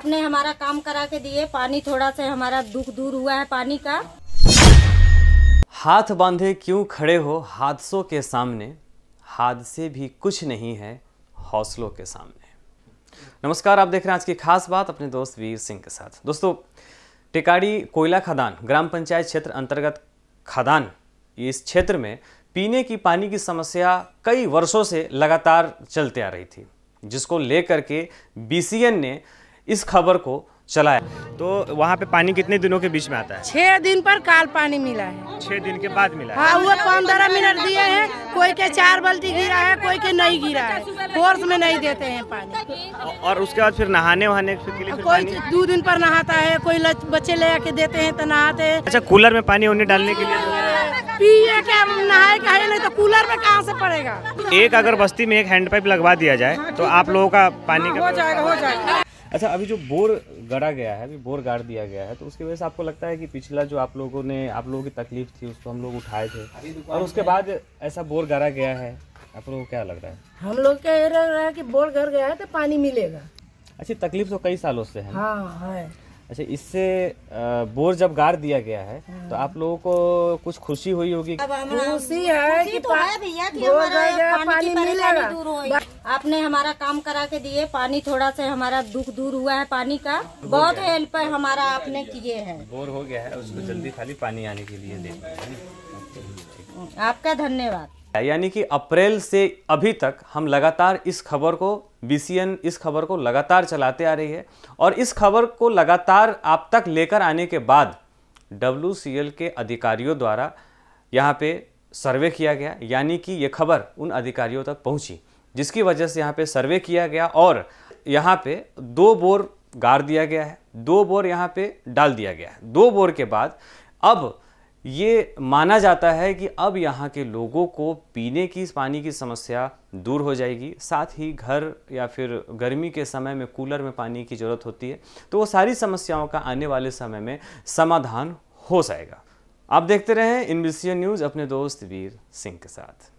आपने हमारा काम करा के दिए पानी थोड़ा सा हमारा दुख दूर हुआ है पानी का हाथ बांधे क्यों खड़े हो हादसों के सामने हादसे भी कुछ नहीं है हौसलों के सामने नमस्कार आप देख रहे हैं आज की खास बात अपने दोस्त वीर सिंह के साथ दोस्तों टिकाड़ी कोयला खदान ग्राम पंचायत क्षेत्र अंतर्गत खदान इस क्षेत्र में पीने की पानी की समस्या कई वर्षों से लगातार चलते आ रही थी जिसको लेकर के बी ने इस खबर को चलाया तो वहाँ पे पानी कितने दिनों के बीच में आता है छह दिन पर काल पानी मिला है छह दिन के बाद मिला हाँ वो पंद्रह मिनट दिए हैं कोई के चार बल्टी गिरा है कोई के नहीं गिरा है फोर्स में नहीं देते हैं पानी और उसके बाद फिर नहाने वहाने के लिए कोई दो दिन पर नहाता है कोई बच्चे ले आके देते हैं तो नहाते हैं अच्छा कूलर में पानी उन्हें डालने के लिए पिए क्या नहाए के है नहीं तो कूलर में कहाँ से पड़ेगा एक अगर बस्ती में एक हैंडपाइप लगवा दिया जाए तो आप लोगों का पानी का हाँ, हो जाएगा हो जाएगा अच्छा अभी जो बोर गड़ा गया है अभी बोर गाड़ दिया गया है तो उसकी वजह से आपको लगता है कि पिछला जो आप लोगों ने आप लोगों की तकलीफ थी उसको हम लोग उठाए थे और उसके बाद ऐसा बोर गड़ा गया है आप लोगों को क्या लग रहा है हम लोग क्या लग रहा है कि बोर गड़ गया है तो पानी मिलेगा अच्छी तकलीफ तो कई सालों से है हाँ है अच्छा इससे बोर जब गाड़ दिया गया है हाँ। तो आप लोगों को कुछ खुशी हुई होगी खुशी है कि तो है भैया कि हमारा पानी, पानी दूर हुई आपने हमारा काम करा के दिए पानी थोड़ा सा हमारा दुख दूर हुआ है पानी का बहुत हेल्प है हमारा आपने किए है बोर हो गया है उसको जल्दी खाली पानी आने के लिए दे आपका धन्यवाद यानी कि अप्रैल से अभी तक हम लगातार इस खबर को बी इस खबर को लगातार चलाते आ रही है और इस खबर को लगातार आप तक लेकर आने के बाद डब्ल्यू के अधिकारियों द्वारा यहाँ पे सर्वे किया गया यानी कि ये खबर उन अधिकारियों तक पहुँची जिसकी वजह से यहाँ पे सर्वे किया गया और यहाँ पे दो बोर गाड़ दिया गया है दो बोर यहाँ पे डाल दिया गया है दो बोर के बाद अब ये माना जाता है कि अब यहाँ के लोगों को पीने की पानी की समस्या दूर हो जाएगी साथ ही घर या फिर गर्मी के समय में कूलर में पानी की ज़रूरत होती है तो वो सारी समस्याओं का आने वाले समय में समाधान हो जाएगा आप देखते रहें इन न्यूज़ अपने दोस्त वीर सिंह के साथ